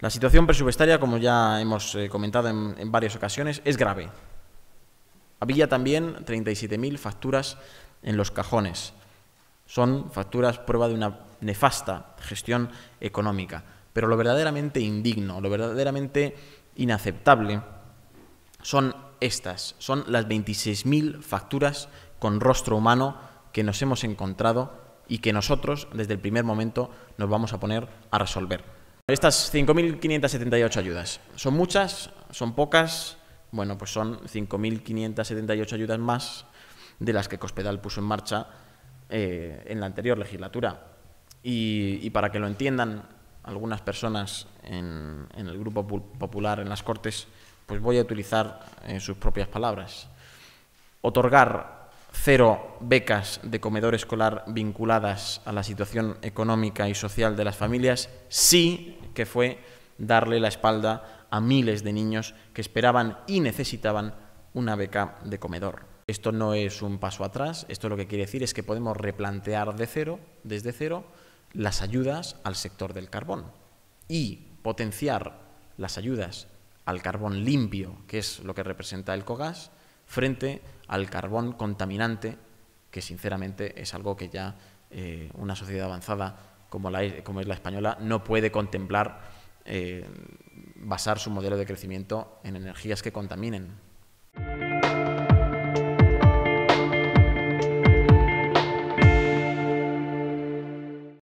La situación presupuestaria, como ya hemos eh, comentado en, en, varias ocasiones, es grave. Había también 37.000 facturas en los cajones. Son facturas prueba de una nefasta gestión económica. Pero lo verdaderamente indigno, lo verdaderamente inaceptable, son estas, son las 26.000 facturas con rostro humano que nos hemos encontrado y que nosotros desde el primer momento nos vamos a poner a resolver. Estas 5.578 ayudas, ¿son muchas? ¿Son pocas? Bueno, pues son 5.578 ayudas más de las que Cospedal puso en marcha eh, en la anterior legislatura. Y, para que lo entiendan algunas personas en, el Grupo Popular, en las Cortes, pues voy a utilizar eh, sus propias palabras. Otorgar cero becas de comedor escolar vinculadas a la situación económica y social de las familias, sí que fue darle la espalda a miles de niños que esperaban y necesitaban una beca de comedor. Esto no es un paso atrás, esto lo que quiere decir es que podemos replantear de cero, desde cero, las ayudas al sector del carbón y potenciar las ayudas al carbón limpio, que es lo que representa el COGAS, frente a al carbón contaminante, que sinceramente es algo que ya eh, una sociedad avanzada como, la, como es la española no puede contemplar eh, basar su modelo de crecimiento en energías que contaminen.